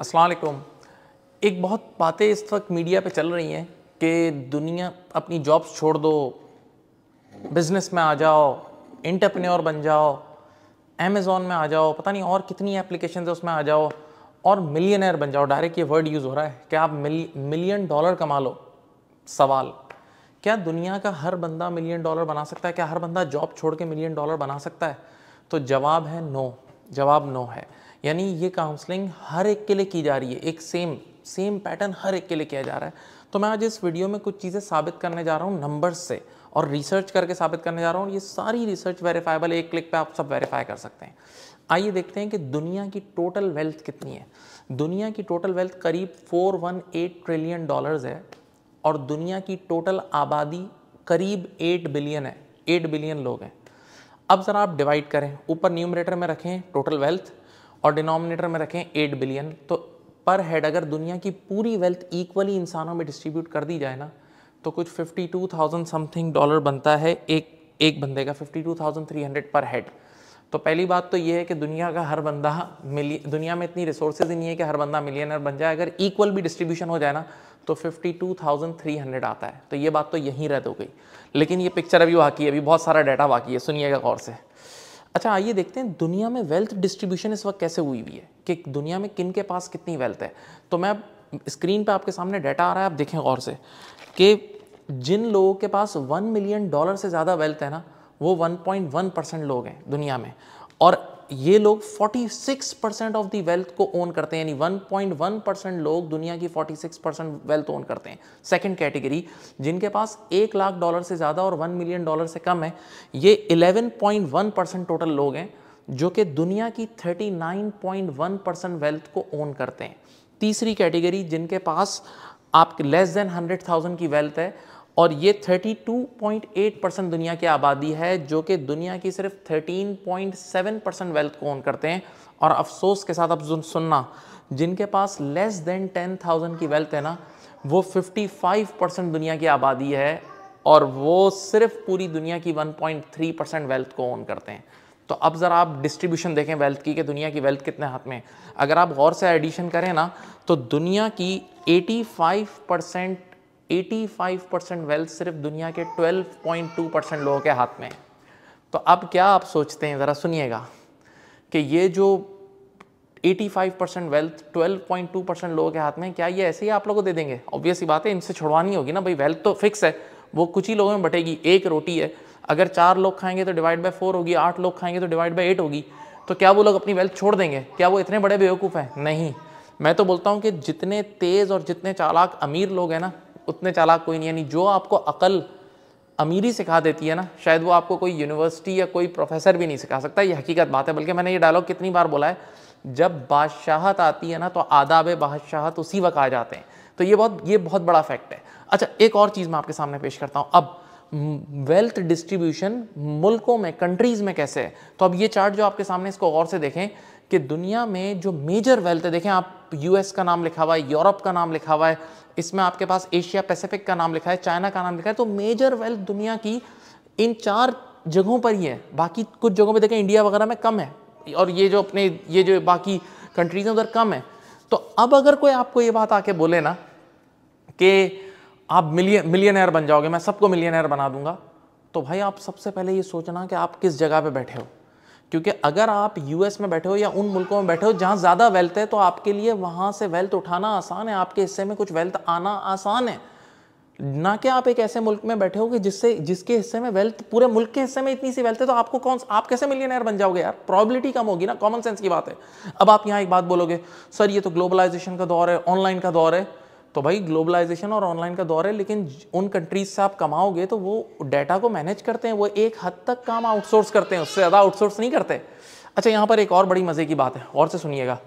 अस्सलाम एक बहुत बातें इस वक्त मीडिया पे चल रही हैं कि दुनिया अपनी जॉब्स छोड़ दो बिज़नेस में आ जाओ इंटरप्रेन्योर बन जाओ अमेज़ोन में आ जाओ पता नहीं और कितनी एप्लीकेशन है उसमें आ जाओ और मिलियनर बन जाओ डायरेक्ट ये वर्ड यूज़ हो रहा है कि आप मिलियन डॉलर कमा लो सवाल क्या दुनिया का हर बंदा मिलियन डॉलर बना सकता है क्या हर बंदा जॉब छोड़ के मिलियन डॉलर बना सकता है तो जवाब है नो जवाब नो है यानी ये काउंसलिंग हर एक के लिए की जा रही है एक सेम सेम पैटर्न हर एक के लिए किया जा रहा है तो मैं आज इस वीडियो में कुछ चीज़ें साबित करने जा रहा हूँ नंबर्स से और रिसर्च करके साबित करने जा रहा हूँ ये सारी रिसर्च वेरीफाइबल एक क्लिक पे आप सब वेरीफाई कर सकते हैं आइए देखते हैं कि दुनिया की टोटल वेल्थ कितनी है दुनिया की टोटल वेल्थ करीब 418 ट्रिलियन डॉलर्स है और दुनिया की टोटल आबादी करीब 8 बिलियन है 8 बिलियन लोग हैं अब ज़रा आप डिवाइड करें ऊपर न्यूमरेटर में रखें टोटल वेल्थ और डिनोमिनेटर में रखें एट बिलियन तो पर हेड अगर दुनिया की पूरी वेल्थ इक्वली इंसानों में डिस्ट्रीब्यूट कर दी जाए ना तो कुछ fifty two thousand something dollar बनता है एक एक बंदे का fifty two thousand three hundred per head तो पहली बात तो ये है कि दुनिया का हर बंदा मिली दुनिया में इतनी रिसोर्सेज ही नहीं है कि हर बंदा मिलियनर बन जाए अगर इक्वल भी डिस्ट्रीब्यूशन हो जाए ना तो फिफ्टी टू थ्री हंड्रेड आता है तो ये बात तो यहीं रद्द हो गई लेकिन ये पिक्चर अभी बाकी है अभी बहुत सारा डाटा बाकी है सुनिएगा गौर से अच्छा आइए देखते हैं दुनिया में वेल्थ डिस्ट्रीब्यूशन इस वक्त कैसे हुई हुई है कि दुनिया में किन के पास कितनी वेल्थ है तो मैं स्क्रीन पे आपके सामने डाटा आ रहा है आप देखें गौर से कि जिन लोगों के पास वन मिलियन डॉलर से ज़्यादा वेल्थ है ना वो वन परसेंट लोग हैं दुनिया में और ये लोग 46 परसेंट ऑफ दी वेल्थ को ओन करते हैं यानी 1.1 परसेंट लोग दुनिया की 46 परसेंट वेल्थ ओन करते हैं सेकंड कैटेगरी जिनके पास एक लाख डॉलर से ज़्यादा और वन मिलियन डॉलर से कम है ये 11.1 परसेंट टोटल लोग हैं जो कि दुनिया की 39.1 परसेंट वेल्थ को ओन करते हैं तीसरी कैटेगरी जिनके पास आप लेस देन हंड्रेड थाउजेंड की वेल्थ है और ये 32.8 परसेंट दुनिया की आबादी है जो कि दुनिया की सिर्फ 13.7 परसेंट वेल्थ को ओन करते हैं और अफसोस के साथ अब सुनना जिनके पास लेस देन 10,000 की वेल्थ है ना वो 55 परसेंट दुनिया की आबादी है और वो सिर्फ पूरी दुनिया की 1.3 परसेंट वेल्थ को ओन करते हैं तो अब ज़रा आप डिस्ट्रीब्यूशन देखें वेल्थ की कि दुनिया की वेल्थ कितने हाथ में अगर आप गौर से एडिशन करें ना तो दुनिया की 85 परसेंट 85 परसेंट वेल्थ सिर्फ दुनिया के 12.2 परसेंट लोगों के हाथ में है तो अब क्या आप सोचते हैं ज़रा सुनिएगा कि ये जो 85 परसेंट वेल्थ 12.2 परसेंट लोगों के हाथ में क्या ये ऐसे ही आप लोगों को दे देंगे ऑब्वियसली बात है इनसे छुड़वानी होगी ना भाई वेल्थ तो फिक्स है वो कुछ ही लोगों में बटेगी एक रोटी है अगर चार लोग खाएंगे तो डिवाइड बाई फोर होगी आठ लोग खाएंगे तो डिवाइड बाई एट होगी तो क्या वो लोग अपनी वेल्थ छोड़ देंगे क्या वो इतने बड़े बेवकूफ़ हैं नहीं मैं तो बोलता हूँ कि जितने तेज़ और जितने चालाक अमीर लोग हैं ना उतने चालाक कोई नहीं यानी जो आपको अकल अमीरी सिखा देती है ना शायद वो आपको कोई यूनिवर्सिटी या कोई प्रोफेसर भी नहीं सिखा सकता ये हकीकत बात है बल्कि मैंने ये डायलॉग कितनी बार बोला है जब बादशाहत आती है ना तो आदाब बादशाहत उसी वक्त आ जाते हैं तो ये बहुत ये बहुत बड़ा फैक्ट है अच्छा एक और चीज़ मैं आपके सामने पेश करता हूँ अब वेल्थ डिस्ट्रीब्यूशन मुल्कों में कंट्रीज़ में कैसे है तो अब ये चार्ट जो आपके सामने इसको गौर से देखें कि दुनिया में जो मेजर वेल्थ है देखें आप यूएस का नाम लिखा हुआ है यूरोप का नाम लिखा हुआ है इसमें आपके पास एशिया पैसिफिक का नाम लिखा है चाइना का नाम लिखा है तो मेजर वेल्थ दुनिया की इन चार जगहों पर ही है बाकी कुछ जगहों पर देखें इंडिया वगैरह में कम है और ये जो अपने ये जो बाकी कंट्रीज़ हैं उधर कम है तो अब अगर कोई आपको ये बात आके बोले ना कि आप मिलियन मिलियनर बन जाओगे मैं सबको मिलियनर बना दूंगा तो भाई आप सबसे पहले ये सोचना कि आप किस जगह पे बैठे हो क्योंकि अगर आप यूएस में बैठे हो या उन मुल्कों में बैठे हो जहाँ ज़्यादा वेल्थ है तो आपके लिए वहाँ से वेल्थ उठाना आसान है आपके हिस्से में कुछ वेल्थ आना आसान है ना कि आप एक ऐसे मुल्क में बैठे हो कि जिससे जिसके हिस्से में वेल्थ पूरे मुल्क के हिस्से में इतनी सी वेल्थ है तो आपको कौन आप कैसे मिलियनर बन जाओगे यार प्रॉबिलिटी कम होगी ना कॉमन सेंस की बात है अब आप यहाँ एक बात बोलोगे सर ये तो ग्लोबलाइजेशन का दौर है ऑनलाइन का दौर है तो भाई ग्लोबलाइजेशन और ऑनलाइन का दौर है लेकिन उन कंट्रीज से आप कमाओगे तो वो डाटा को मैनेज करते हैं वो एक हद तक काम आउटसोर्स करते हैं उससे ज़्यादा आउटसोर्स नहीं करते अच्छा यहाँ पर एक और बड़ी मज़े की बात है और से सुनिएगा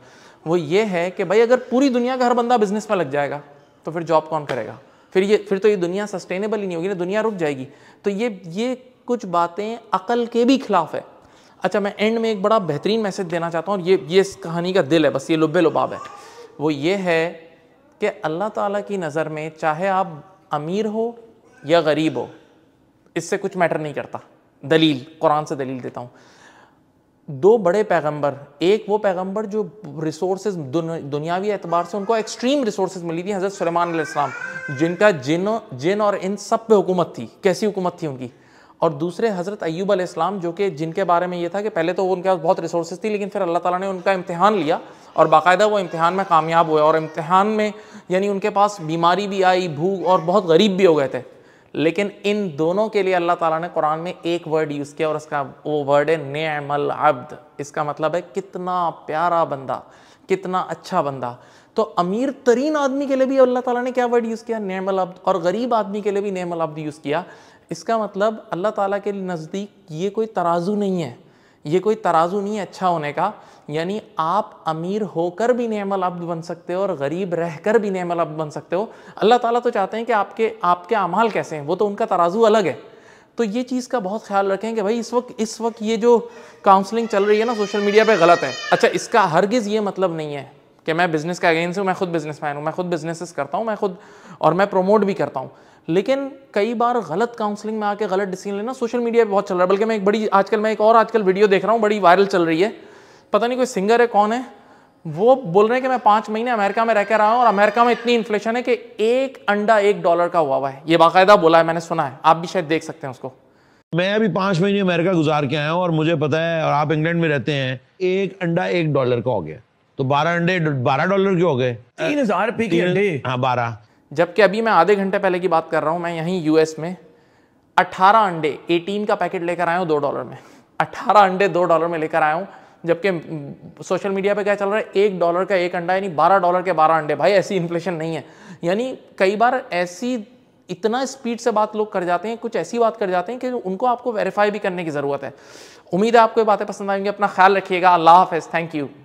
वो ये है कि भाई अगर पूरी दुनिया का हर बंदा बिजनेस में लग जाएगा तो फिर जॉब कौन करेगा फिर ये फिर तो ये दुनिया सस्टेनेबल ही नहीं होगी ना दुनिया रुक जाएगी तो ये ये कुछ बातें अकल के भी खिलाफ है अच्छा मैं एंड में एक बड़ा बेहतरीन मैसेज देना चाहता हूँ ये ये इस कहानी का दिल है बस ये लुबे लुबाब है वो ये है कि अल्लाह ताला की नज़र में चाहे आप अमीर हो या गरीब हो इससे कुछ मैटर नहीं करता दलील कुरान से दलील देता हूँ दो बड़े पैगंबर एक वो पैगंबर जो रिसोर्स दुन, दुनियावी एतबार से उनको एक्सट्रीम रिसोर्स मिली थी हज़रत सलेमान जिनका जिन जिन और इन सब पे हुकूमत थी कैसी हुकूमत थी उनकी और दूसरे हज़रत अयूब अलैहिस्सलाम जो कि जिनके बारे में ये था कि पहले तो उनके पास बहुत रिसोर्स थी लेकिन फिर अल्लाह ताला ने उनका इम्तिहान लिया और बाकायदा वो इम्तहान में कामयाब हुए और इम्तहान में यानी उनके पास बीमारी भी आई भूख और बहुत गरीब भी हो गए थे लेकिन इन दोनों के लिए अल्लाह ताला ने कुरान में एक वर्ड यूज़ किया और उसका वो वर्ड है नेमल अब्द इसका मतलब है कितना प्यारा बंदा कितना अच्छा बंदा तो अमीर तरीन आदमी के लिए भी अल्लाह ताला ने क्या वर्ड यूज़ किया नेमल अब्द और गरीब आदमी के लिए भी नेमल अब्द यूज़ किया इसका मतलब अल्लाह ताला के नज़दीक ये कोई तराजू नहीं है ये कोई तराजू नहीं है अच्छा होने का यानी आप अमीर होकर भी नेमल अब्द बन सकते हो और गरीब रहकर भी नेमल अब्द बन सकते हो अल्लाह ताला तो चाहते हैं कि आपके आपके अमाल कैसे हैं वो तो उनका तराजू अलग है तो ये चीज़ का बहुत ख्याल रखें कि भाई इस वक्त इस वक्त ये जो काउंसलिंग चल रही है ना सोशल मीडिया पर गलत है अच्छा इसका हरगिज़ ये मतलब नहीं है कि मैं बिज़नेस का अगेंस्ट हूँ मैं खुद बिज़नेस मैन हूँ मैं खुद बिजनेसेस करता हूँ मैं खुद और मैं प्रमोट भी करता हूँ लेकिन कई बार गलत काउंसलिंग में आके गलत डिसीजन लेना सोशल मीडिया पर बहुत चल रहा है बल्कि मैं एक बड़ी आजकल मैं एक और आजकल वीडियो देख रहा हूँ बड़ी वायरल चल रही है पता नहीं कोई सिंगर है कौन है वो बोल रहे हैं कि मैं पांच महीने अमेरिका में रह कर रहा हूं और अमेरिका में इतनी इन्फ्लेशन है कि एक अंडा एक डॉलर का हुआ हुआ है ये बाकायदा बोला है मैंने सुना है आप भी शायद देख सकते हैं उसको मैं अभी पांच महीने अमेरिका गुजार के आया हूँ और मुझे पता है और आप इंग्लैंड में रहते हैं एक अंडा एक डॉलर का हो गया तो बारह अंडे बारह डॉलर के हो गए तीन हजार रुपये के अंडे हाँ बारह जबकि अभी मैं आधे घंटे पहले की बात कर रहा हूँ मैं यहीं यूएस में अठारह अंडे एटीन का पैकेट लेकर आया हूँ दो डॉलर में अठारह अंडे दो डॉलर में लेकर आया हूँ जबकि सोशल मीडिया पे क्या चल रहा है एक डॉलर का एक अंडा यानी बारह डॉलर के बारह अंडे भाई ऐसी इन्फ्लेशन नहीं है यानी कई बार ऐसी इतना स्पीड से बात लोग कर जाते हैं कुछ ऐसी बात कर जाते हैं कि उनको आपको वेरीफाई भी करने की ज़रूरत है उम्मीद है आपको ये बातें पसंद आएंगी अपना ख्याल रखिएगा अल्लाह हाफ थैंक यू